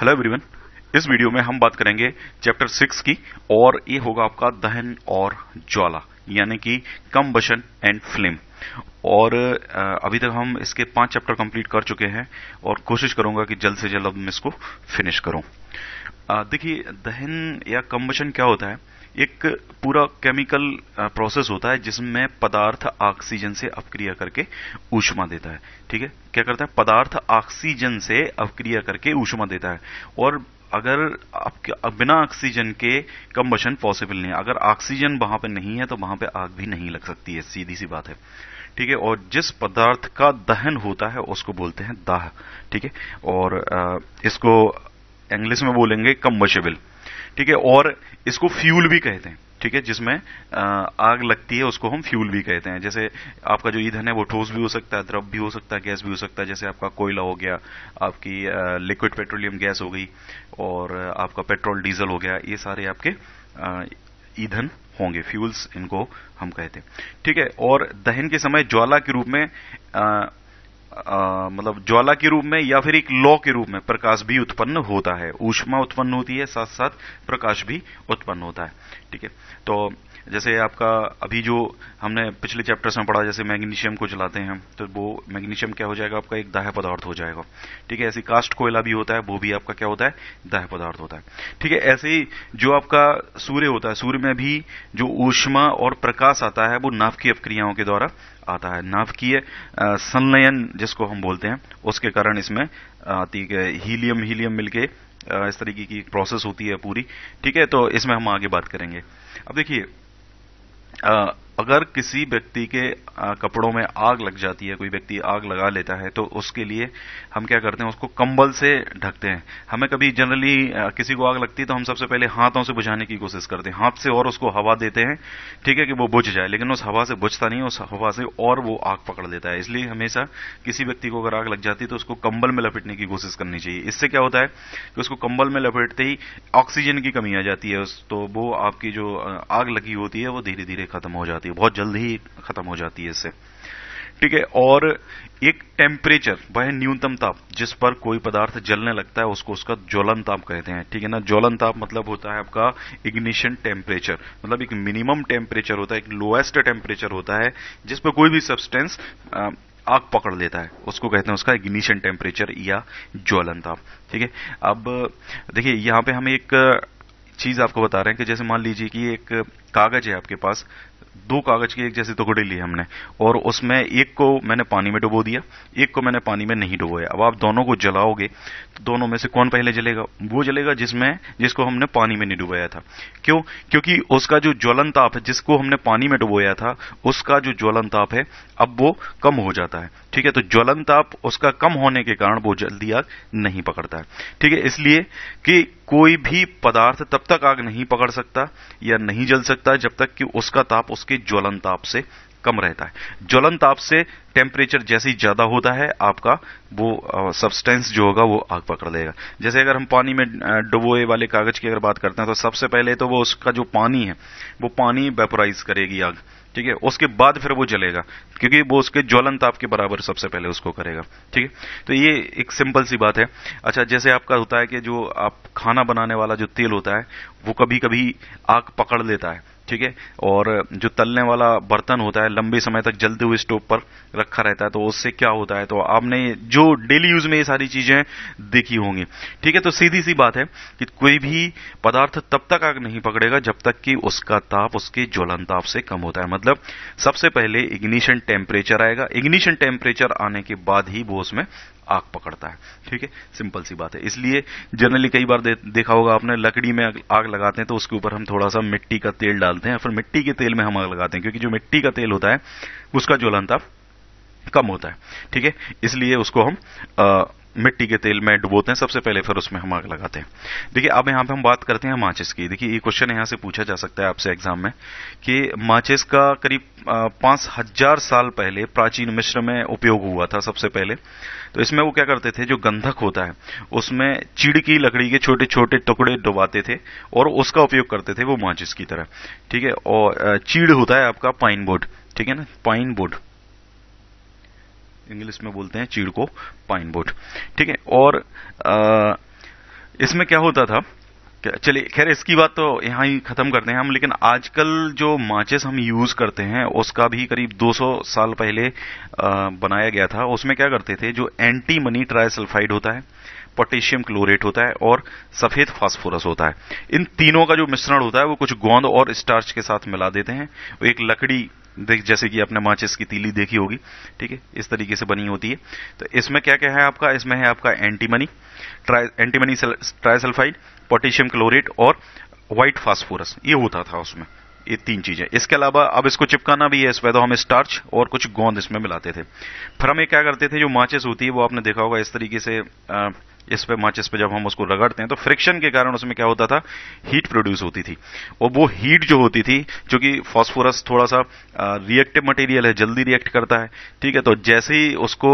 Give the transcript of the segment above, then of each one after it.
hello everyone इस video में हम बात करेंगे चैप्टर सिक्स की और ये होगा आपका दहन और ज्वाला यानी कि कम्बशन एंड फ्लेम और अभी तक हम इसके पांच चैप्टर कंप्लीट कर चुके हैं और कोशिश करूंगा कि जल्द से जल्द मैं इसको फिनिश करूं देखिए दहन या कम्बशन क्या होता है एक पूरा केमिकल प्रोसेस होता है जिसमें पदार्थ ऑक्सीजन से अपक्रिया करके ऊष्मा देता है ठीक है क्या करता है पदार्थ ऑक्सीजन से अपक्रिया करके ऊष्मा देता है और अगर आपके बिना ऑक्सीजन के कम्बशन पॉसिबल नहीं है अगर ऑक्सीजन वहां पर नहीं है तो वहां पर आग भी नहीं लग सकती है सीधी सी बात है ठीक है और जिस पदार्थ का दहन होता है उसको बोलते हैं दाह ठीक है और इसको इंग्लिश में बोलेंगे कम्बशेबल ठीक है और इसको फ्यूल भी कहते हैं ठीक है जिसमें आग लगती है उसको हम फ्यूल भी कहते हैं जैसे आपका जो ईंधन है वो ठोस भी हो सकता है द्रव भी हो सकता है गैस भी हो सकता है जैसे आपका कोयला हो गया आपकी लिक्विड पेट्रोलियम गैस हो गई और आपका पेट्रोल डीजल हो गया ये सारे आपके ईंधन होंगे फ्यूल्स इनको हम कहते हैं ठीक है और दहन के समय ज्वाला के रूप में मतलब ज्वाला के रूप में या फिर एक लॉ के रूप में प्रकाश भी उत्पन्न होता है ऊष्मा उत्पन्न होती है साथ साथ प्रकाश भी उत्पन्न होता है ठीक है तो जैसे आपका अभी जो हमने पिछले चैप्टर्स में पढ़ा जैसे मैग्नीशियम को जलाते हैं तो वो मैग्नीशियम क्या हो जाएगा आपका एक दाह पदार्थ हो जाएगा ठीक है ऐसे कास्ट कोयला भी होता है वो भी आपका क्या होता है दाह पदार्थ होता है ठीक है ऐसे ही जो आपका सूर्य होता है सूर्य में भी जो ऊष्मा और प्रकाश आता है वो की क्रियाओं के द्वारा आता है की संलयन जिसको हम बोलते हैं उसके कारण इसमें आती है हीलियम हीलियम मिलके इस तरीके की प्रोसेस होती है पूरी ठीक है तो इसमें हम आगे बात करेंगे अब देखिए 呃。अगर किसी व्यक्ति के कपड़ों में आग लग जाती है कोई व्यक्ति आग लगा लेता है तो उसके लिए हम क्या करते हैं उसको कंबल से ढकते हैं हमें कभी जनरली किसी को आग लगती है तो हम सबसे पहले हाथों से बुझाने की कोशिश करते हैं हाथ से और उसको हवा देते हैं ठीक है कि वो बुझ जाए लेकिन उस हवा से बुझता नहीं उस हवा से और वो आग पकड़ लेता है इसलिए हमेशा किसी व्यक्ति को अगर आग लग जाती है तो उसको कंबल में लपेटने की कोशिश करनी चाहिए इससे क्या होता है कि उसको कंबल में लपेटते ही ऑक्सीजन की कमी आ जाती है तो वो आपकी जो आग लगी होती है वो धीरे धीरे खत्म हो जाती है जाती है बहुत जल्द ही खत्म हो जाती है इससे ठीक है और एक टेम्परेचर वह न्यूनतम ताप जिस पर कोई पदार्थ जलने लगता है उसको उसका ज्वलन ताप कहते हैं ठीक है ना ज्वलन ताप मतलब होता है आपका इग्निशन टेम्परेचर मतलब एक मिनिमम टेम्परेचर होता है एक लोएस्ट टेम्परेचर होता है जिस पर कोई भी सब्सटेंस आग पकड़ लेता है उसको कहते हैं उसका इग्निशन टेम्परेचर या ज्वलन ताप ठीक है अब देखिए यहां पे हम एक चीज आपको बता रहे हैं कि जैसे मान लीजिए कि एक कागज है आपके पास दो कागज की एक जैसे टुकड़े लिए हमने और उसमें एक को मैंने पानी में डुबो दिया एक को मैंने पानी में नहीं डुबोया अब आप दोनों को जलाओगे तो दोनों में से कौन पहले जलेगा वो जलेगा जिसमें जिसको हमने पानी में नहीं डुबोया था क्यों क्योंकि उसका जो ज्वलन ताप है जिसको हमने पानी में डुबोया था उसका जो ज्वलन ताप है अब वो कम हो जाता है ठीक है तो ज्वलन ताप उसका कम होने के कारण वो जल्दी आग नहीं पकड़ता है ठीक है इसलिए कि कोई भी पदार्थ तब तक आग नहीं पकड़ सकता या नहीं जल सकता जब तक कि उसका ताप उसके ज्वलन ताप से कम रहता है ज्वलन ताप से टेम्परेचर जैसे ही ज्यादा होता है आपका वो सब्सटेंस जो होगा वो आग पकड़ लेगा जैसे अगर हम पानी में डुबोए वाले कागज की अगर बात करते हैं तो सबसे पहले तो वो उसका जो पानी है वो पानी वेपोराइज करेगी आग ठीक है उसके बाद फिर वो जलेगा क्योंकि वो उसके ज्वलन ताप के बराबर सबसे पहले उसको करेगा ठीक है तो ये एक सिंपल सी बात है अच्छा जैसे आपका होता है कि जो आप खाना बनाने वाला जो तेल होता है वो कभी कभी आग पकड़ लेता है ठीक है और जो तलने वाला बर्तन होता है लंबे समय तक जलते हुए स्टोव पर रखा रहता है तो उससे क्या होता है तो आपने जो डेली यूज में ये सारी चीजें देखी होंगी ठीक है तो सीधी सी बात है कि कोई भी पदार्थ तब तक आग नहीं पकड़ेगा जब तक कि उसका ताप उसके ज्वलन ताप से कम होता है मतलब सबसे पहले इग्निशन टेम्परेचर आएगा इग्निशन टेम्परेचर आने के बाद ही वो उसमें आग पकड़ता है ठीक है सिंपल सी बात है इसलिए जनरली कई बार दे, देखा होगा आपने लकड़ी में आग लगाते हैं तो उसके ऊपर हम थोड़ा सा मिट्टी का तेल डालते हैं फिर मिट्टी के तेल में हम आग लगाते हैं क्योंकि जो मिट्टी का तेल होता है उसका ज्वलनता कम होता है ठीक है इसलिए उसको हम आ, मिट्टी के तेल में डुबोते हैं सबसे पहले फिर उसमें हम आग लगाते हैं देखिए अब यहाँ पे हम बात करते हैं माचिस की देखिए ये क्वेश्चन यहाँ से पूछा जा सकता है आपसे एग्जाम में कि माचिस का करीब पांच हजार साल पहले प्राचीन मिश्र में उपयोग हुआ था सबसे पहले तो इसमें वो क्या करते थे जो गंधक होता है उसमें चीड़ की लकड़ी के छोटे छोटे टुकड़े डुबाते थे और उसका उपयोग करते थे वो माचिस की तरह ठीक है और चीड़ होता है आपका पाइन बोर्ड ठीक है ना पाइन बोर्ड इंग्लिश में बोलते हैं चीड़ को पाइन बोर्ड ठीक है और इसमें क्या होता था चलिए खैर इसकी बात तो यहाँ ही खत्म करते हैं हम लेकिन आजकल जो माचिस हम यूज करते हैं उसका भी करीब 200 साल पहले बनाया गया था उसमें क्या करते थे जो एंटी मनी ट्राइसल्फाइड होता है पोटेशियम क्लोरेट होता है और सफेद फास्फोरस होता है इन तीनों का जो मिश्रण होता है वो कुछ गोंद और स्टार्च के साथ मिला देते हैं एक लकड़ी देख जैसे कि आपने माचिस की तीली देखी होगी ठीक है इस तरीके से बनी होती है तो इसमें क्या क्या है आपका इसमें है आपका antimony try antimony trisulphide potassium chlorate और व्हाइट फास्फोरस ये होता था उसमें ये तीन चीजें इसके अलावा अब इसको चिपकाना भी है इस तो हम स्टार्च और कुछ गोंद इसमें मिलाते थे फिर हम ये क्या करते थे जो माचिस होती है वो आपने देखा होगा इस तरीके से आ, इस पे माचिस पे जब हम उसको रगड़ते हैं तो फ्रिक्शन के कारण उसमें क्या होता था हीट प्रोड्यूस होती थी और वो हीट जो होती थी क्योंकि फॉस्फोरस थोड़ा सा रिएक्टिव मटेरियल है जल्दी रिएक्ट करता है ठीक है तो जैसे ही उसको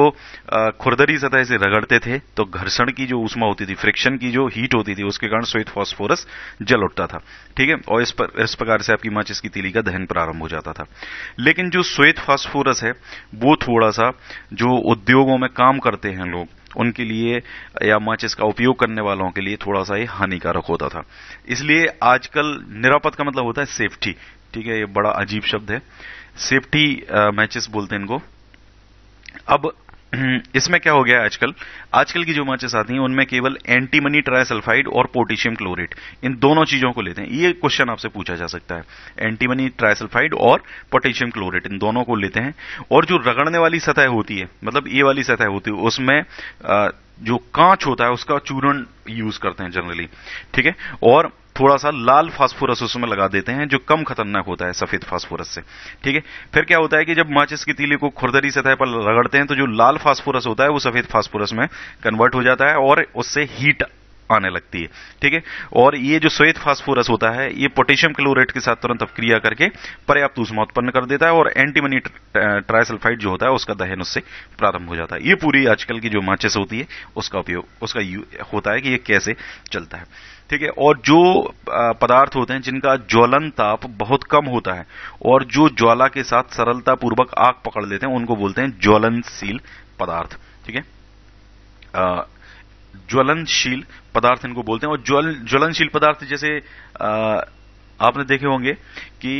खुरदरी सतह से रगड़ते थे तो घर्षण की जो उष्मा होती थी फ्रिक्शन की जो हीट होती थी उसके कारण श्वेत फॉस्फोरस जल उठता था ठीक है और इस, पर, इस प्रकार से आपकी माचिस की तीली का दहन प्रारंभ हो जाता था लेकिन जो श्वेत फॉस्फोरस है वो थोड़ा सा जो उद्योगों में काम करते हैं लोग उनके लिए या माचिस का उपयोग करने वालों के लिए थोड़ा सा ये हानिकारक होता था इसलिए आजकल निरापद का मतलब होता है सेफ्टी ठीक है ये बड़ा अजीब शब्द है सेफ्टी मैचेस बोलते हैं इनको अब इसमें क्या हो गया आजकल आजकल की जो माचिस आती हैं उनमें केवल एंटीमनी ट्राइसल्फाइड और पोटेशियम क्लोरेट इन दोनों चीजों को लेते हैं ये क्वेश्चन आपसे पूछा जा सकता है एंटीमनी ट्राइसल्फाइड और पोटेशियम क्लोरेट इन दोनों को लेते हैं और जो रगड़ने वाली सतह होती है मतलब ये वाली सतह होती है उसमें जो कांच होता है उसका चूरण यूज करते हैं जनरली ठीक है और थोड़ा सा लाल फास्फोरस उसमें लगा देते हैं जो कम खतरनाक होता है सफेद फास्फोरस से ठीक है फिर क्या होता है कि जब माचिस की तीली को खुरदरी सतह पर रगड़ते हैं तो जो लाल फास्फोरस होता है वो सफेद फास्फोरस में कन्वर्ट हो जाता है और उससे हीट आने लगती है ठीक है और ये जो श्वेत फास्फोरस होता है ये पोटेशियम क्लोरेट के साथ तुरंत अपक्रिया करके पर्याप्त ऊष्मा उत्पन्न कर देता है और एंटीमनी ट्राइसल्फाइड जो होता है उसका दहन उससे प्रारंभ हो जाता है ये पूरी आजकल की जो माचिस होती है उसका उपयोग उसका होता है कि ये कैसे चलता है ठीक है और जो पदार्थ होते हैं जिनका ज्वलन ताप बहुत कम होता है और जो ज्वाला के साथ सरलता पूर्वक आग पकड़ लेते हैं उनको बोलते हैं ज्वलनशील पदार्थ ठीक है ज्वलनशील पदार्थ इनको बोलते हैं और ज्वल ज्वलनशील पदार्थ जैसे आपने देखे होंगे कि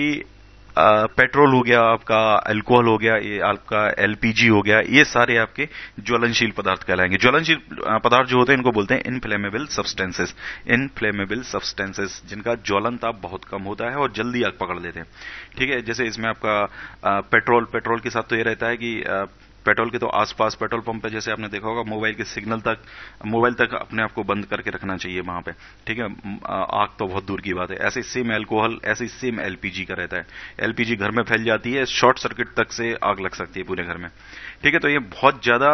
पेट्रोल हो गया आपका अल्कोहल हो गया ये आपका एलपीजी हो गया ये सारे आपके ज्वलनशील पदार्थ कहलाएंगे ज्वलनशील पदार्थ जो होते हैं इनको बोलते हैं इनफ्लेमेबल सब्सटेंसेस इनफ्लेमेबल सब्सटेंसेस जिनका ज्वलन ताप बहुत कम होता है और जल्दी आग पकड़ लेते हैं ठीक है जैसे इसमें आपका पेट्रोल पेट्रोल के साथ तो ये रहता है कि पेट्रोल के तो आसपास पेट्रोल पंप पे जैसे आपने देखा होगा मोबाइल के सिग्नल तक मोबाइल तक अपने आप को बंद करके रखना चाहिए वहां पे ठीक है आग तो बहुत दूर की बात है ऐसे सेम एल्कोहल ऐसे सेम एलपीजी का रहता है एलपीजी घर में फैल जाती है शॉर्ट सर्किट तक से आग लग सकती है पूरे घर में ठीक है तो ये बहुत ज्यादा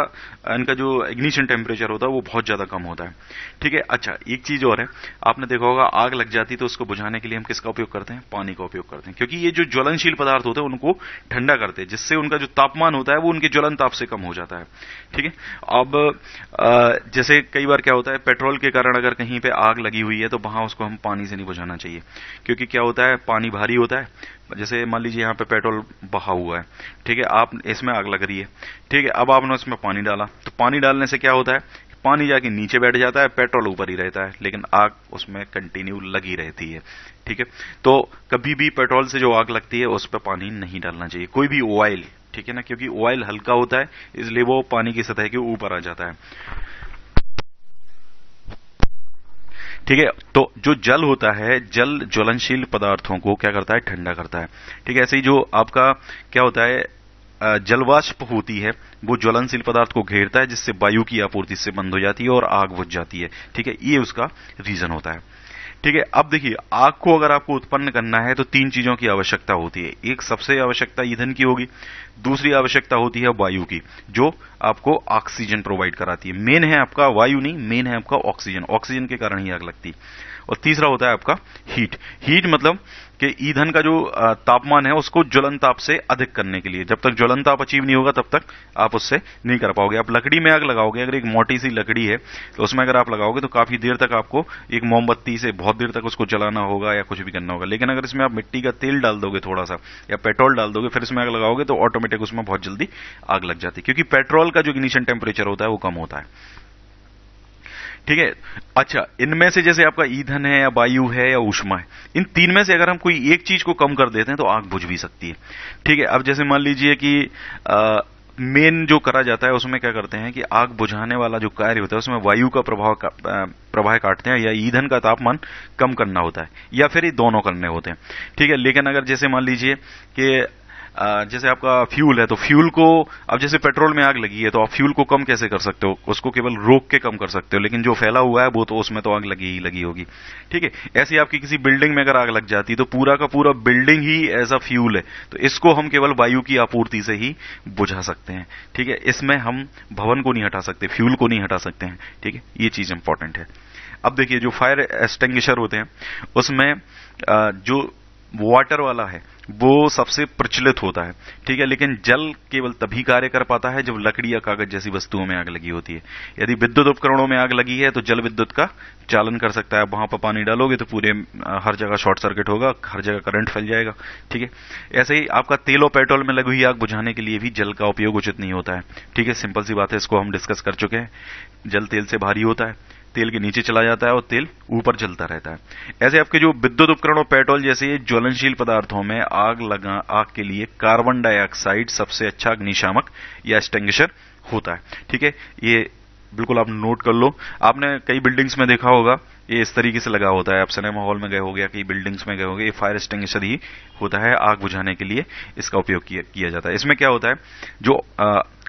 इनका जो इग्निशन टेम्परेचर होता है वो बहुत ज्यादा कम होता है ठीक है अच्छा एक चीज और है आपने देखा होगा आग लग जाती है तो उसको बुझाने के लिए हम किसका उपयोग करते हैं पानी का उपयोग करते हैं क्योंकि ये जो ज्वलनशील पदार्थ होते हैं उनको ठंडा करते हैं जिससे उनका जो तापमान होता है वो उनके ज्वलन ताप से कम हो जाता है ठीक है अब जैसे कई बार क्या होता है पेट्रोल के कारण अगर कहीं पे आग लगी हुई है तो वहां उसको हम पानी से नहीं बुझाना चाहिए क्योंकि क्या होता है पानी भारी होता है जैसे मान लीजिए यहाँ पे पेट्रोल बहा हुआ है ठीक है आप इसमें आग लग रही है ठीक है अब आपने उसमें पानी डाला तो पानी डालने से क्या होता है पानी जाके नीचे बैठ जाता है पेट्रोल ऊपर ही रहता है लेकिन आग उसमें कंटिन्यू लगी रहती है ठीक है तो कभी भी पेट्रोल से जो आग लगती है उस पर पानी नहीं डालना चाहिए कोई भी ऑयल ठीक है ना क्योंकि ऑयल हल्का होता है इसलिए वो पानी की सतह के ऊपर आ जाता है ठीक है तो जो जल होता है जल ज्वलनशील पदार्थों को क्या करता है ठंडा करता है ठीक है ऐसे ही जो आपका क्या होता है जलवाष्प होती है वो ज्वलनशील पदार्थ को घेरता है जिससे वायु की आपूर्ति से बंद हो जाती है और आग बुझ जाती है ठीक है ये उसका रीजन होता है ठीक है अब देखिए आग को अगर आपको उत्पन्न करना है तो तीन चीजों की आवश्यकता होती है एक सबसे आवश्यकता ईंधन की होगी दूसरी आवश्यकता होती है वायु की जो आपको ऑक्सीजन प्रोवाइड कराती है मेन है आपका वायु नहीं मेन है आपका ऑक्सीजन ऑक्सीजन के कारण ही आग लगती है और तीसरा होता है आपका हीट हीट मतलब कि ईंधन का जो तापमान है उसको ज्वलन ताप से अधिक करने के लिए जब तक ज्वलन ताप अचीव नहीं होगा तब तक आप उससे नहीं कर पाओगे आप लकड़ी में आग लगाओगे अगर एक मोटी सी लकड़ी है तो उसमें अगर आप लगाओगे तो काफी देर तक आपको एक मोमबत्ती से बहुत देर तक उसको जलाना होगा या कुछ भी करना होगा लेकिन अगर इसमें आप मिट्टी का तेल डाल दोगे थोड़ा सा या पेट्रोल डाल दोगे फिर इसमें आग लगाओगे तो ऑटोमेटिक उसमें बहुत जल्दी आग लग जाती है क्योंकि पेट्रोल का जो इग्निशन टेम्परेचर होता है वो कम होता है ठीक है अच्छा इनमें से जैसे आपका ईंधन है या वायु है या ऊष्मा है इन तीन में से अगर हम कोई एक चीज को कम कर देते हैं तो आग बुझ भी सकती है ठीक है अब जैसे मान लीजिए कि मेन जो करा जाता है उसमें क्या करते हैं कि आग बुझाने वाला जो कार्य होता है उसमें वायु का प्रभाव का, प्रभाव काटते हैं या ईंधन का तापमान कम करना होता है या फिर ये दोनों करने होते हैं ठीक है लेकिन अगर जैसे मान लीजिए कि जैसे आपका फ्यूल है तो फ्यूल को अब जैसे पेट्रोल में आग लगी है तो आप फ्यूल को कम कैसे कर सकते हो उसको केवल रोक के कम कर सकते हो लेकिन जो फैला हुआ है वो तो उसमें तो आग लगी ही लगी होगी ठीक है ऐसी आपकी किसी बिल्डिंग में अगर आग लग जाती तो पूरा का पूरा बिल्डिंग ही एज अ फ्यूल है तो इसको हम केवल वायु की आपूर्ति से ही बुझा सकते हैं ठीक है इसमें हम भवन को नहीं हटा सकते फ्यूल को नहीं हटा सकते हैं ठीक है ये चीज इंपॉर्टेंट है अब देखिए जो फायर एक्सटेंग्विशर होते हैं उसमें जो वाटर वाला है वो सबसे प्रचलित होता है ठीक है लेकिन जल केवल तभी कार्य कर पाता है जब लकड़ी या कागज जैसी वस्तुओं में आग लगी होती है यदि विद्युत उपकरणों में आग लगी है तो जल विद्युत का चालन कर सकता है वहां पर पानी डालोगे तो पूरे हर जगह शॉर्ट सर्किट होगा हर जगह करंट फैल जाएगा ठीक है ऐसे ही आपका तेल और पेट्रोल में लगी हुई आग बुझाने के लिए भी जल का उपयोग उचित नहीं होता है ठीक है सिंपल सी बात है इसको हम डिस्कस कर चुके हैं जल तेल से भारी होता है तेल के नीचे चला जाता है और तेल ऊपर चलता रहता है ऐसे आपके जो विद्युत उपकरण और पेट्रोल जैसे ज्वलनशील पदार्थों में आग लगा आग के लिए कार्बन डाइऑक्साइड सबसे अच्छा अग्निशामक या स्टेंगिशर होता है ठीक है ये बिल्कुल आप नोट कर लो आपने कई बिल्डिंग्स में देखा होगा ये इस तरीके से लगा होता है आप सिनेमा हॉल में गए हो गया कई बिल्डिंग्स में गए हो गए ये फायर एक्सटिंग्विशर ही होता है आग बुझाने के लिए इसका उपयोग किया, किया जाता है इसमें क्या होता है जो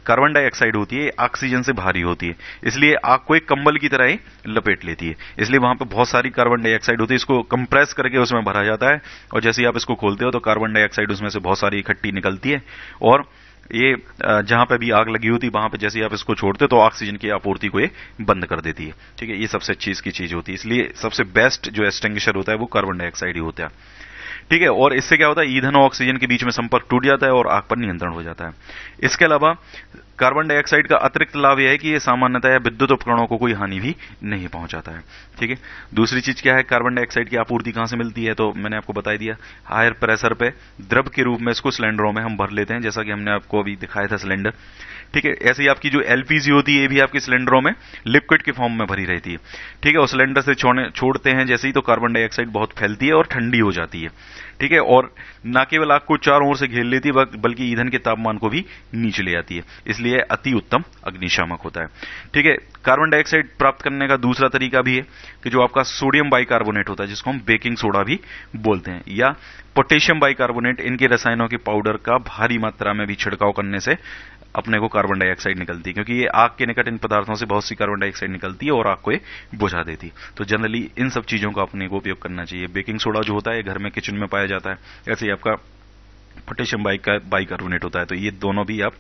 कार्बन डाइऑक्साइड होती है ऑक्सीजन से भारी होती है इसलिए आग को एक कंबल की तरह ही लपेट लेती है इसलिए वहां पे बहुत सारी कार्बन डाइऑक्साइड होती है इसको कंप्रेस करके उसमें भरा जाता है और जैसे ही आप इसको खोलते हो तो कार्बन डाइऑक्साइड उसमें से बहुत सारी इकट्ठी निकलती है और ये जहां पे भी आग लगी होती वहां पे जैसे आप इसको छोड़ते हो तो ऑक्सीजन की आपूर्ति को ये बंद कर देती है ठीक है ये सबसे अच्छी इसकी चीज होती है इसलिए सबसे बेस्ट जो एस्टेंगिशर होता है वो कार्बन डाइऑक्साइड ही होता है ठीक है और इससे क्या होता है ईंधन और ऑक्सीजन के बीच में संपर्क टूट जाता है और आग पर नियंत्रण हो जाता है इसके अलावा कार्बन डाइऑक्साइड का अतिरिक्त लाभ यह है कि यह सामान्यतः विद्युत उपकरणों को कोई हानि भी नहीं पहुंचाता है ठीक है दूसरी चीज क्या है कार्बन डाइऑक्साइड की आपूर्ति कहां से मिलती है तो मैंने आपको बताई दिया हायर प्रेशर पे द्रव के रूप में इसको सिलेंडरों में हम भर लेते हैं जैसा कि हमने आपको अभी दिखाया था सिलेंडर ठीक है ऐसे ही आपकी जो एलपीजी होती है ये भी आपके सिलेंडरों में लिक्विड के फॉर्म में भरी रहती है ठीक है और सिलेंडर से छोड़ते हैं जैसे ही तो कार्बन डाइऑक्साइड बहुत फैलती है और ठंडी हो जाती है ठीक है और न केवल आग को चारों ओर से घेर लेती है बल्कि ईंधन के तापमान को भी नीचे ले आती है इसलिए अति उत्तम अग्निशामक होता है ठीक है कार्बन डाइऑक्साइड प्राप्त करने का दूसरा तरीका भी है कि जो आपका सोडियम बाइकार्बोनेट होता है जिसको हम बेकिंग सोडा भी बोलते हैं या पोटेशियम बाइकार्बोनेट इनके रसायनों के पाउडर का भारी मात्रा में भी छिड़काव करने से अपने को कार्बन डाइऑक्साइड निकलती है क्योंकि ये आग के निकट इन पदार्थों से बहुत सी कार्बन डाइऑक्साइड निकलती है और आग को ये बुझा देती है तो जनरली इन सब चीजों का अपने को उपयोग करना चाहिए बेकिंग सोडा जो होता है घर में किचन में पाया जाता है ऐसे ही आपका पोटेशियम बाइक का बाइक होता है तो ये दोनों भी आप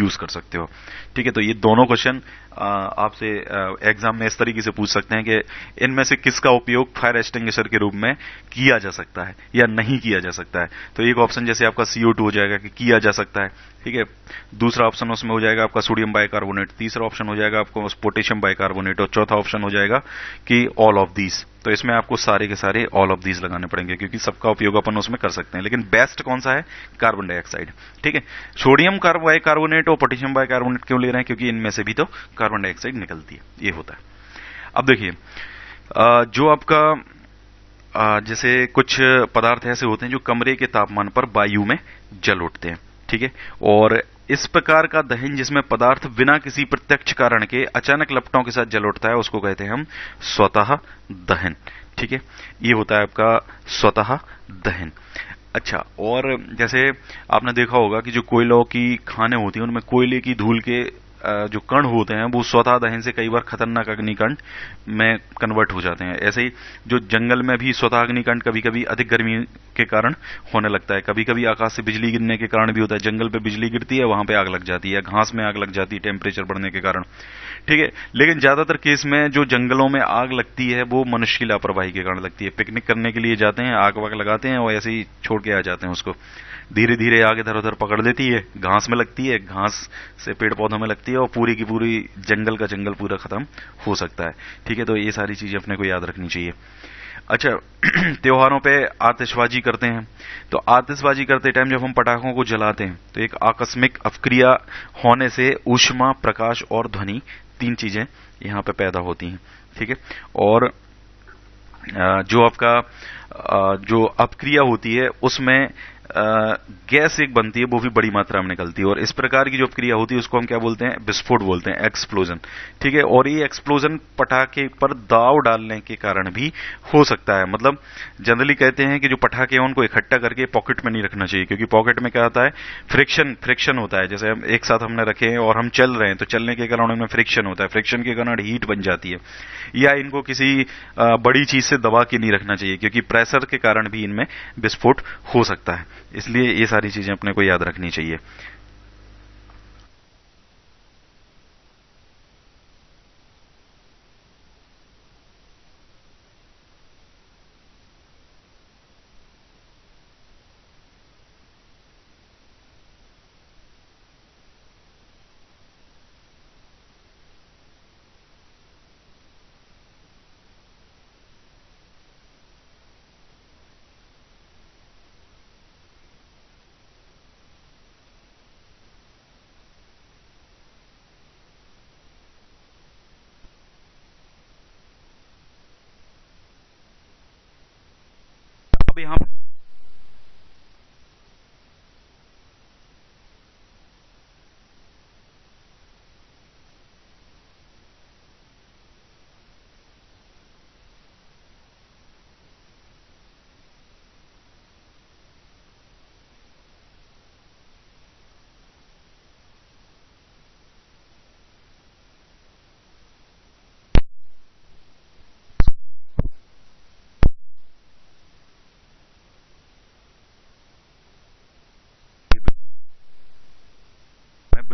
यूज कर सकते हो ठीक है तो ये दोनों क्वेश्चन आपसे एग्जाम में इस तरीके से पूछ सकते हैं कि इनमें से किसका उपयोग फायर एक्सटिंग्विशर के रूप में किया जा सकता है या नहीं किया जा सकता है तो एक ऑप्शन जैसे आपका सीओ हो जाएगा कि किया जा सकता है ठीक है दूसरा ऑप्शन उसमें हो जाएगा आपका सोडियम बाइकार्बोनेट तीसरा ऑप्शन हो जाएगा आपको पोटेशियम बाइकार्बोनेट और चौथा ऑप्शन हो जाएगा कि ऑल ऑफ दीज तो इसमें आपको सारे के सारे ऑल ऑफ दीज लगाने पड़ेंगे क्योंकि सबका उपयोग अपन उसमें कर सकते हैं लेकिन बेस्ट कौन सा है कार्बन डाइऑक्साइड ठीक है सोडियम कार्बोनेट और पोटेशियम बाइकार्बोनेट क्यों ले रहे हैं क्योंकि इनमें से भी तो कार्बन डाइऑक्साइड निकलती है ये होता है अब देखिए जो आपका जैसे कुछ पदार्थ ऐसे होते हैं जो कमरे के तापमान पर वायु में जल उठते हैं ठीक है और इस प्रकार का दहन जिसमें पदार्थ बिना किसी प्रत्यक्ष कारण के अचानक लपटों के साथ जल उठता है उसको कहते हैं हम स्वतः दहन ठीक है ये होता है आपका स्वतः दहन अच्छा और जैसे आपने देखा होगा कि जो कोयलों की खाने होती हैं उनमें कोयले की धूल के जो कण होते हैं वो स्वतः दहन से कई बार खतरनाक अग्निकांड में कन्वर्ट हो जाते हैं ऐसे ही जो जंगल में भी स्वतः अग्निकांड कभी कभी अधिक गर्मी के कारण होने लगता है कभी कभी आकाश से बिजली गिरने के कारण भी होता है जंगल पे बिजली गिरती है वहां पे आग लग जाती है घास में आग लग जाती है टेम्परेचर बढ़ने के कारण ठीक है लेकिन ज्यादातर केस में जो जंगलों में आग लगती है वो मनुष्य की लापरवाही के कारण लगती है पिकनिक करने के लिए जाते हैं आग वाग लगाते हैं और ऐसे ही छोड़ के आ जाते हैं उसको धीरे धीरे आग इधर उधर पकड़ देती है घास में लगती है घास से पेड़ पौधों में लगती है सकती है और पूरी की पूरी जंगल का जंगल पूरा खत्म हो सकता है ठीक है तो ये सारी चीजें अपने को याद रखनी चाहिए अच्छा त्योहारों पे आतिशबाजी करते हैं तो आतिशबाजी करते टाइम जब हम पटाखों को जलाते हैं तो एक आकस्मिक अपक्रिया होने से ऊष्मा प्रकाश और ध्वनि तीन चीजें यहां पे पैदा होती हैं ठीक है और जो आपका जो अपक्रिया होती है उसमें गैस एक बनती है वो भी बड़ी मात्रा में निकलती है और इस प्रकार की जो क्रिया होती है उसको हम क्या बोलते हैं विस्फोट बोलते हैं एक्सप्लोजन ठीक है और ये एक्सप्लोजन पटाखे पर दाव डालने के कारण भी हो सकता है मतलब जनरली कहते हैं कि जो पटाखे हैं उनको इकट्ठा करके पॉकेट में नहीं रखना चाहिए क्योंकि पॉकेट में क्या होता है फ्रिक्शन फ्रिक्शन होता है जैसे हम एक साथ हमने रखे हैं और हम चल रहे हैं तो चलने के कारण उनमें फ्रिक्शन होता है फ्रिक्शन के कारण हीट बन जाती है या इनको किसी बड़ी चीज से दबा के नहीं रखना चाहिए क्योंकि प्रेशर के कारण भी इनमें विस्फोट हो सकता है इसलिए ये सारी चीज़ें अपने को याद रखनी चाहिए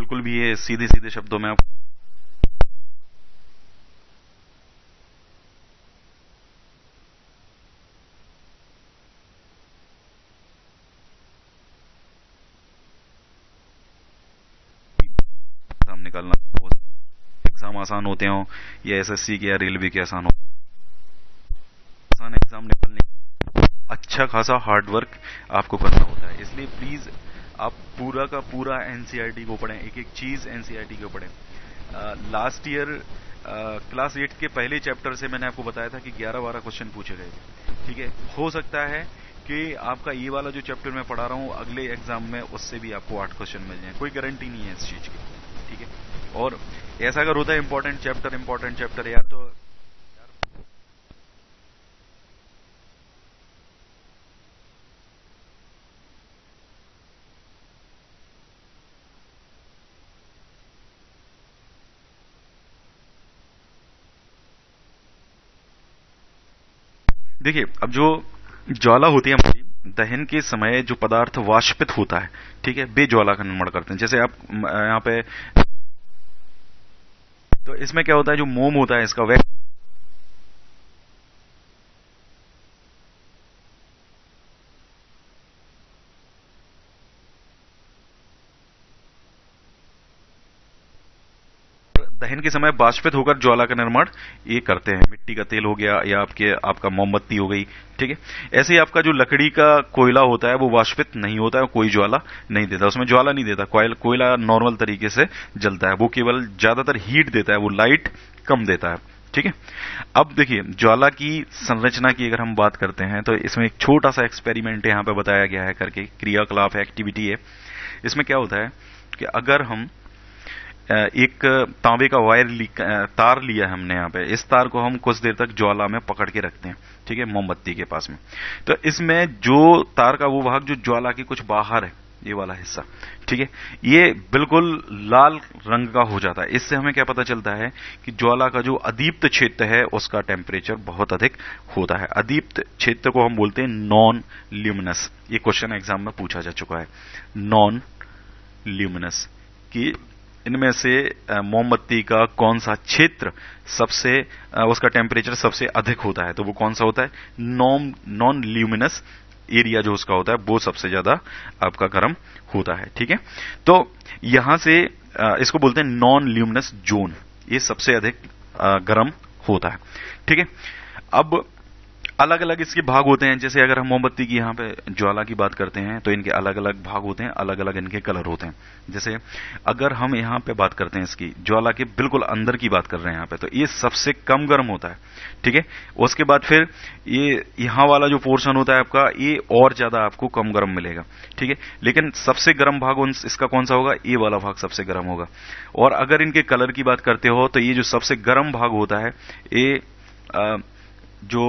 बिल्कुल भी ये सीधे सीधे शब्दों में आप एग्जाम आसान होते हो या एसएससी के या रेलवे के आसान हो आसान एग्जाम निकलने अच्छा खासा हार्डवर्क आपको करना होता है इसलिए प्लीज़ आप पूरा का पूरा एनसीईआरटी e को पढ़ें एक एक चीज एनसीईआरटी को पढ़ें लास्ट ईयर क्लास एट के पहले चैप्टर से मैंने आपको बताया था कि 11 बारह क्वेश्चन पूछे गए थे ठीक है हो सकता है कि आपका ये वाला जो चैप्टर मैं पढ़ा रहा हूं अगले एग्जाम में उससे भी आपको आठ क्वेश्चन मिल जाए कोई गारंटी नहीं है इस चीज की ठीक है और ऐसा अगर होता है इंपॉर्टेंट चैप्टर इंपॉर्टेंट चैप्टर यार तो देखिए अब जो ज्वाला होती है हमारी दहन के समय जो पदार्थ वाष्पित होता है ठीक है बेज्वाला का निर्माण करते हैं जैसे आप यहाँ पे तो इसमें क्या होता है जो मोम होता है इसका वैक्स के समय बाष्पित होकर ज्वाला का निर्माण ये करते हैं मिट्टी का तेल हो गया या आपके आपका मोमबत्ती हो गई ठीक है ऐसे ही आपका जो लकड़ी का कोयला होता है वो बाष्पित नहीं होता है कोई ज्वाला नहीं देता उसमें ज्वाला नहीं देता कोयला नॉर्मल तरीके से जलता है वो केवल ज्यादातर हीट देता है वो लाइट कम देता है ठीक है अब देखिए ज्वाला की संरचना की अगर हम बात करते हैं तो इसमें एक छोटा सा एक्सपेरिमेंट यहाँ पर बताया गया है करके क्रियाकलाप है एक्टिविटी है इसमें क्या होता है कि अगर हम एक तांबे का वायर ली तार लिया हमने यहाँ पे इस तार को हम कुछ देर तक ज्वाला में पकड़ के रखते हैं ठीक है मोमबत्ती के पास में तो इसमें जो तार का वो भाग जो ज्वाला के कुछ बाहर है ये वाला हिस्सा ठीक है ये बिल्कुल लाल रंग का हो जाता है इससे हमें क्या पता चलता है कि ज्वाला का जो अदीप्त क्षेत्र है उसका टेम्परेचर बहुत अधिक होता है अदीप्त क्षेत्र को हम बोलते हैं नॉन ल्यूमिनस ये क्वेश्चन एग्जाम में पूछा जा चुका है नॉन ल्यूमिनस कि इनमें से मोमबत्ती का कौन सा क्षेत्र सबसे उसका टेम्परेचर सबसे अधिक होता है तो वो कौन सा होता है नॉम नॉन ल्यूमिनस एरिया जो उसका होता है वो सबसे ज्यादा आपका गर्म होता है ठीक है तो यहां से इसको बोलते हैं नॉन ल्यूमिनस जोन ये सबसे अधिक गर्म होता है ठीक है अब अलग अलग इसके भाग होते हैं जैसे अगर हम मोमबत्ती की यहाँ पे ज्वाला की बात करते हैं तो इनके अलग अलग भाग होते हैं अलग अलग इनके कलर होते हैं जैसे अगर हम यहाँ पे बात करते हैं इसकी ज्वाला के बिल्कुल अंदर की बात कर रहे हैं यहाँ पे तो ये सबसे कम गर्म होता है ठीक है उसके बाद फिर ये यहाँ वाला जो पोर्शन होता है आपका ये और ज्यादा आपको कम गर्म मिलेगा ठीक है लेकिन सबसे गर्म भाग इसका कौन सा होगा ये वाला भाग सबसे गर्म होगा और अगर इनके कलर की बात करते हो तो ये जो सबसे गर्म भाग होता है ये जो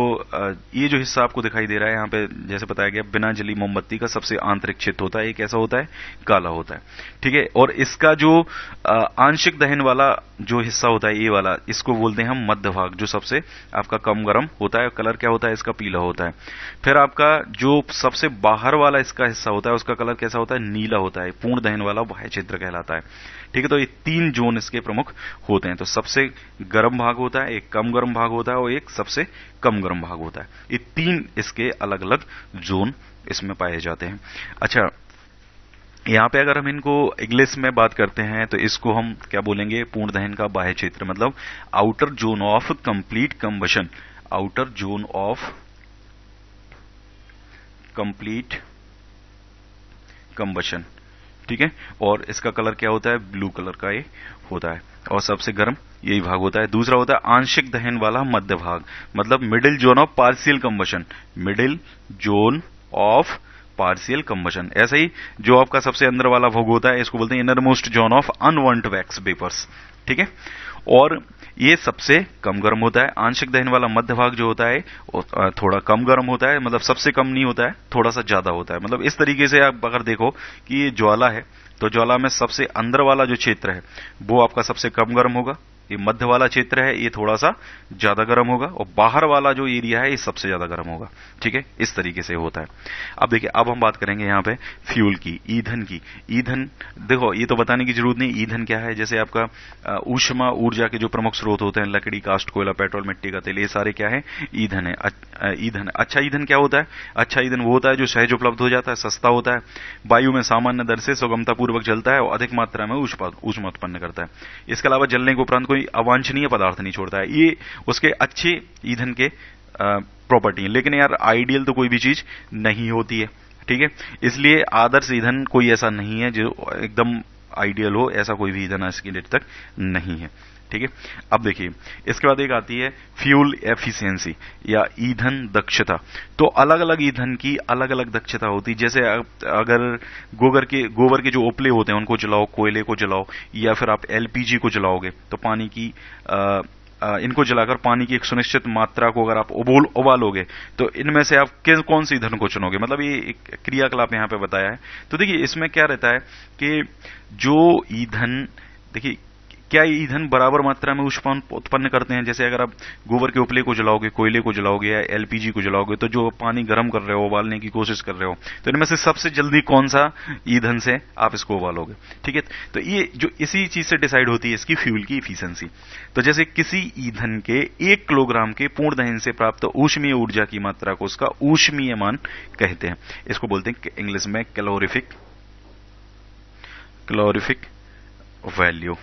ये जो हिस्सा आपको दिखाई दे रहा है यहाँ पे जैसे बताया गया बिना जली मोमबत्ती का सबसे आंतरिक क्षेत्र होता है ये कैसा होता है काला होता है ठीक है और इसका जो आंशिक दहन वाला जो हिस्सा होता है ये वाला इसको बोलते हैं हम मध्य भाग जो सबसे आपका कम गर्म होता है कलर क्या होता है इसका पीला होता है फिर आपका जो सबसे बाहर वाला इसका हिस्सा होता है उसका कलर कैसा होता है नीला होता है पूर्ण दहन वाला बाह्य क्षेत्र कहलाता है ठीक है तो ये तीन जोन इसके प्रमुख होते हैं तो सबसे गर्म भाग होता है एक कम गर्म भाग होता है और एक सबसे कम गर्म भाग होता है ये तीन इसके अलग अलग जोन इसमें पाए जाते हैं अच्छा यहाँ पे अगर हम इनको इंग्लिश में बात करते हैं तो इसको हम क्या बोलेंगे पूर्ण दहन का बाह्य क्षेत्र मतलब outer zone of complete combustion outer zone of complete combustion ठीक है और इसका कलर क्या होता है ब्लू कलर का ये होता है और सबसे गर्म यही भाग होता है दूसरा होता है आंशिक दहन वाला मध्य भाग मतलब middle zone of partial combustion middle zone of partial combustion ऐसा ही जो आपका सबसे अंदर वाला भोग होता है इसको बोलते हैं इनर मोस्ट जोन ऑफ अनवॉन्ट वैक्स पेपर्स ठीक है और ये सबसे कम गर्म होता है आंशिक दहन वाला मध्य भाग जो होता है थोड़ा कम गर्म होता है मतलब सबसे कम नहीं होता है थोड़ा सा ज्यादा होता है मतलब इस तरीके से आप अगर देखो कि ये ज्वाला है तो ज्वाला में सबसे अंदर वाला जो क्षेत्र है वो आपका सबसे कम गर्म होगा ये मध्य वाला क्षेत्र है ये थोड़ा सा ज्यादा गर्म होगा और बाहर वाला जो एरिया है ये सबसे ज्यादा गर्म होगा ठीक है इस तरीके से होता है अब देखिए अब हम बात करेंगे यहाँ पे फ्यूल की ईंधन की ईंधन देखो ये तो बताने की जरूरत नहीं ईंधन क्या है जैसे आपका ऊष्मा ऊर्जा के जो प्रमुख स्रोत होते हैं लकड़ी कास्ट कोयला पेट्रोल मिट्टी का तेल ये सारे क्या है ईंधन है ईंधन अच्छा ईंधन क्या होता है अच्छा ईंधन वो होता है जो सहज उपलब्ध हो जाता है सस्ता होता है वायु में सामान्य दर से सुगमतापूर्वक जलता है और अधिक मात्रा में ऊष्मा उत्पन्न करता है इसके अलावा जलने के उपरांत कोई कोई अवांछनीय पदार्थ नहीं छोड़ता है ये उसके अच्छे ईंधन के प्रॉपर्टी है लेकिन यार आइडियल तो कोई भी चीज नहीं होती है ठीक है इसलिए आदर्श ईंधन कोई ऐसा नहीं है जो एकदम आइडियल हो ऐसा कोई भी ईंधन आज की डेट तक नहीं है ठीक है अब देखिए इसके बाद एक आती है फ्यूल एफिशिएंसी या ईंधन दक्षता तो अलग अलग ईंधन की अलग अलग दक्षता होती है जैसे अगर गोबर के गोबर के जो ओपले होते हैं उनको जलाओ कोयले को जलाओ या फिर आप एलपीजी को जलाओगे तो पानी की आ, इनको जलाकर पानी की एक सुनिश्चित मात्रा को अगर आप उबोल उबालोगे तो इनमें से आप किस कौन सी ईंधन को चुनोगे मतलब ये एक क्रियाकलाप यहां पे बताया है तो देखिए इसमें क्या रहता है कि जो ईंधन देखिए क्या ईंधन बराबर मात्रा में उष्मा उत्पन्न करते हैं जैसे अगर आप गोबर के उपले को जलाओगे कोयले को जलाओगे या एलपीजी को जलाओगे तो जो पानी गर्म कर रहे हो उबालने की कोशिश कर रहे हो तो इनमें से सबसे जल्दी कौन सा ईंधन से आप इसको उबालोगे ठीक है तो ये जो इसी चीज से डिसाइड होती है इसकी फ्यूल की इफिशियंसी तो जैसे किसी ईंधन के एक किलोग्राम के पूर्ण दहन से प्राप्त ऊष्मीय ऊर्जा की मात्रा को उसका ऊष्मीय मान कहते हैं इसको बोलते हैं इंग्लिश में कैलोरिफिक क्लोरिफिक वैल्यू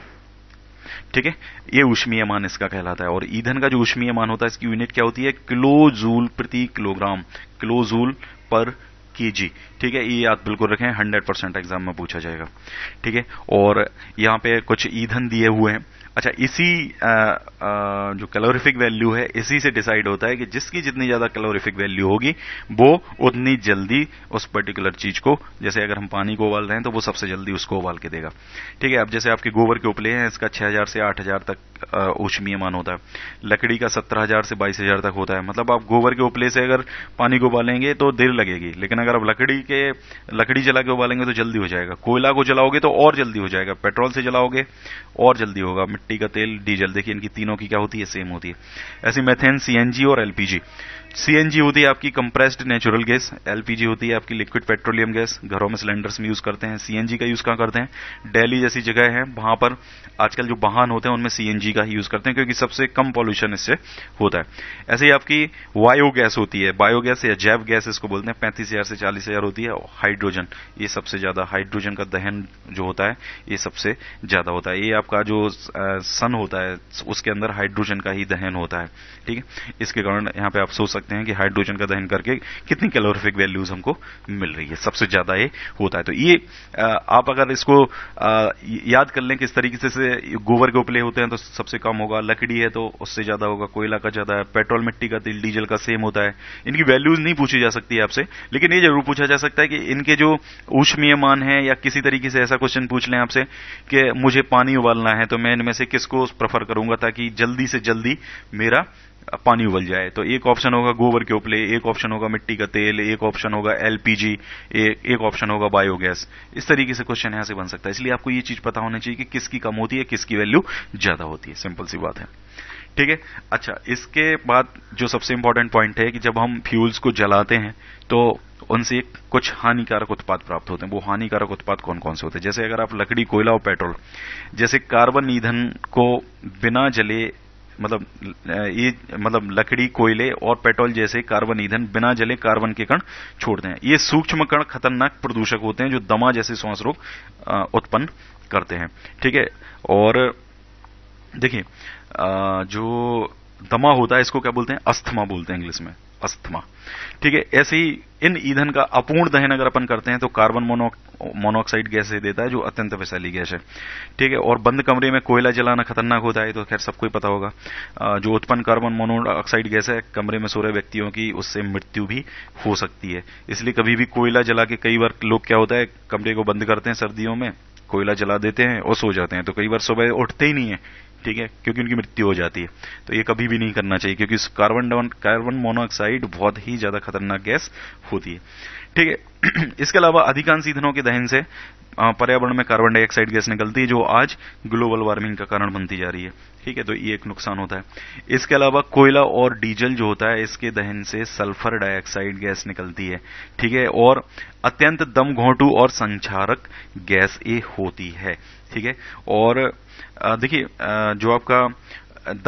ठीक है ये उष्मीय मान इसका कहलाता है और ईंधन का जो उष्मीय मान होता है इसकी यूनिट क्या होती है किलो जूल प्रति किलोग्राम किलो जूल पर केजी ठीक है ये आप बिल्कुल रखें 100 परसेंट एग्जाम में पूछा जाएगा ठीक है और यहाँ पे कुछ ईंधन दिए हुए हैं अच्छा इसी आ, आ, जो कैलोरिफिक वैल्यू है इसी से डिसाइड होता है कि जिसकी जितनी ज्यादा कैलोरिफिक वैल्यू होगी वो उतनी जल्दी उस पर्टिकुलर चीज को जैसे अगर हम पानी को उबाल रहे हैं तो वो सबसे जल्दी उसको उबाल के देगा ठीक है अब जैसे आपके गोबर के उपले हैं इसका 6000 से 8000 तक मान होता है लकड़ी का 17000 से 22000 तक होता है मतलब आप गोबर के उपले से अगर पानी को उबालेंगे तो देर लगेगी लेकिन अगर आप लकड़ी के लकड़ी जला के उबालेंगे तो जल्दी हो जाएगा कोयला को जलाओगे तो और जल्दी हो जाएगा पेट्रोल से जलाओगे और जल्दी होगा मिट्टी का तेल डीजल देखिए इनकी तीनों की क्या होती है सेम होती है ऐसे मेथेन सीएनजी और एलपीजी सीएनजी होती है आपकी कंप्रेस्ड नेचुरल गैस एलपीजी होती है आपकी लिक्विड पेट्रोलियम गैस घरों में सिलेंडर्स में यूज करते हैं सीएनजी का यूज कहाँ करते हैं डेली जैसी जगह है वहां पर आजकल जो वाहन होते हैं उनमें सीएनजी का ही यूज करते हैं क्योंकि सबसे कम पॉल्यूशन इससे होता है ऐसे ही आपकी वायो गैस होती है बायोगैस या जैव गैस इसको बोलते हैं पैंतीस हजार से चालीस हजार होती है हाइड्रोजन ये सबसे ज्यादा हाइड्रोजन का दहन जो होता है ये सबसे ज्यादा होता है ये आपका जो सन होता है उसके अंदर हाइड्रोजन का ही दहन होता है ठीक है इसके कारण यहाँ पे आप सोच सकते सकते हैं कि हाइड्रोजन का दहन करके कितनी कैलोरिफिक वैल्यूज हमको मिल रही है सबसे ज्यादा ये होता है तो ये आप अगर इसको याद कर लें किस तरीके से गोबर के उपले होते हैं तो सबसे कम होगा लकड़ी है तो उससे ज्यादा होगा कोयला का ज्यादा है पेट्रोल मिट्टी का तेल डीजल का सेम होता है इनकी वैल्यूज नहीं पूछी जा सकती आपसे लेकिन ये जरूर पूछा जा सकता है कि इनके जो ऊष्मीय मान है या किसी तरीके से ऐसा क्वेश्चन पूछ लें आपसे कि मुझे पानी उबालना है तो मैं इनमें से किसको प्रेफर करूंगा ताकि जल्दी से जल्दी मेरा पानी उबल जाए तो एक ऑप्शन होगा गोबर के उपले एक ऑप्शन होगा मिट्टी का तेल एक ऑप्शन होगा एलपीजी एक ऑप्शन होगा बायोगैस इस तरीके से क्वेश्चन यहां से बन सकता है इसलिए आपको ये चीज पता होना चाहिए कि किसकी कम होती है किसकी वैल्यू ज्यादा होती है सिंपल सी बात है ठीक है अच्छा इसके बाद जो सबसे इंपॉर्टेंट पॉइंट है कि जब हम फ्यूल्स को जलाते हैं तो उनसे कुछ हानिकारक उत्पाद प्राप्त होते हैं वो हानिकारक उत्पाद कौन कौन से होते हैं जैसे अगर आप लकड़ी कोयला और पेट्रोल जैसे कार्बन ईंधन को बिना जले मतलब ये मतलब लकड़ी कोयले और पेट्रोल जैसे कार्बन ईंधन बिना जले कार्बन के कण छोड़ते हैं ये सूक्ष्म कण खतरनाक प्रदूषक होते हैं जो दमा जैसे श्वास रोग उत्पन्न करते हैं ठीक है और देखिए जो दमा होता है इसको क्या बोलते हैं अस्थमा बोलते हैं इंग्लिश में अस्थमा ठीक है ऐसे ही इन ईंधन का अपूर्ण दहन अगर अपन करते हैं तो कार्बन मोनोऑक्साइड गैस देता है जो अत्यंत विशैली गैस है ठीक है और बंद कमरे में कोयला जलाना खतरनाक होता है तो खैर सबको ही पता होगा जो उत्पन्न कार्बन मोनोऑक्साइड गैस है कमरे में सो रहे व्यक्तियों की उससे मृत्यु भी हो सकती है इसलिए कभी भी कोयला जला के कई बार लोग क्या होता है कमरे को बंद करते हैं सर्दियों में कोयला जला देते हैं और सो जाते हैं तो कई बार सुबह उठते ही नहीं है ठीक है क्योंकि उनकी मृत्यु हो जाती है तो ये कभी भी नहीं करना चाहिए क्योंकि कार्बन कार्बन मोनोऑक्साइड बहुत ही ज्यादा खतरनाक गैस होती है ठीक है इसके अलावा अधिकांश ईंधनों के दहन से पर्यावरण में कार्बन डाइऑक्साइड गैस निकलती है जो आज ग्लोबल वार्मिंग का कारण बनती जा रही है ठीक है तो ये एक नुकसान होता है इसके अलावा कोयला और डीजल जो होता है इसके दहन से सल्फर डाइऑक्साइड गैस निकलती है ठीक है और अत्यंत दम घोटू और संचारक गैस ये होती है ठीक है और देखिए जो आपका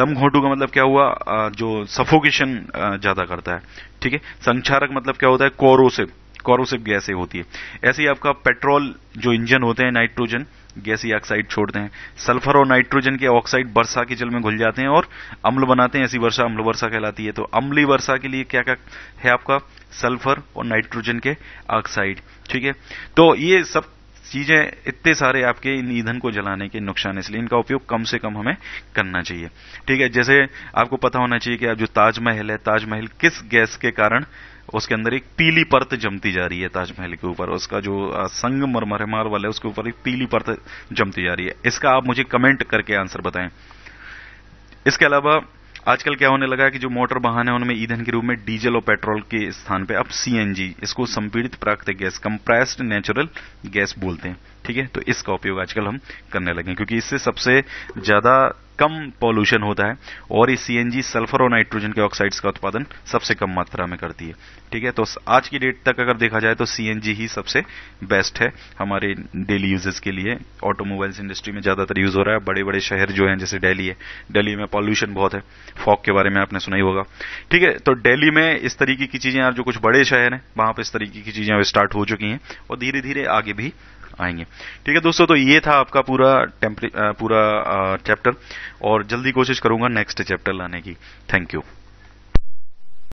दम घोटू का मतलब क्या हुआ जो सफोकेशन ज्यादा करता है ठीक है संचारक मतलब क्या होता है कोरोसिव कोरोसिव गैसें होती है ऐसे ही आपका पेट्रोल जो इंजन होते हैं नाइट्रोजन गैसी ऑक्साइड छोड़ते हैं सल्फर और नाइट्रोजन के ऑक्साइड वर्षा के जल में घुल जाते हैं और अम्ल बनाते हैं ऐसी वर्षा अम्ल वर्षा कहलाती है तो अम्ली वर्षा के लिए क्या क्या है आपका सल्फर और नाइट्रोजन के ऑक्साइड ठीक है तो ये सब चीजें इतने सारे आपके इन ईंधन को जलाने के नुकसान इसलिए इनका उपयोग कम से कम हमें करना चाहिए ठीक है जैसे आपको पता होना चाहिए कि आप जो ताजमहल है ताजमहल किस गैस के कारण उसके अंदर एक पीली परत जमती जा रही है ताजमहल के ऊपर उसका जो संग मरमरमार वाला है उसके ऊपर एक पीली परत जमती जा रही है इसका आप मुझे कमेंट करके आंसर बताएं इसके अलावा आजकल क्या होने लगा है कि जो मोटर वाहन है उनमें ईंधन के रूप में डीजल और पेट्रोल के स्थान पे अब सीएनजी इसको संपीड़ित प्राकृतिक गैस कंप्रेस्ड नेचुरल गैस बोलते हैं ठीक है तो इसका उपयोग आजकल हम करने लगे क्योंकि इससे सबसे ज्यादा कम पॉल्यूशन होता है और ये सीएनजी सल्फर और नाइट्रोजन के ऑक्साइड्स का उत्पादन सबसे कम मात्रा में करती है ठीक है तो आज की डेट तक अगर देखा जाए तो सीएनजी ही सबसे बेस्ट है हमारे डेली यूजेस के लिए ऑटोमोबाइल्स इंडस्ट्री में ज्यादातर यूज हो रहा है बड़े बड़े शहर जो है जैसे डेली है डेली में पॉल्यूशन बहुत है फॉक के बारे में आपने सुना ही होगा ठीक है तो डेली में इस तरीके की चीजें यार जो कुछ बड़े शहर है वहां पर इस तरीके की चीजें स्टार्ट हो चुकी हैं और धीरे धीरे आगे भी आएंगे ठीक है दोस्तों तो ये था आपका पूरा पूरा चैप्टर और जल्दी कोशिश करूंगा नेक्स्ट चैप्टर लाने की थैंक यू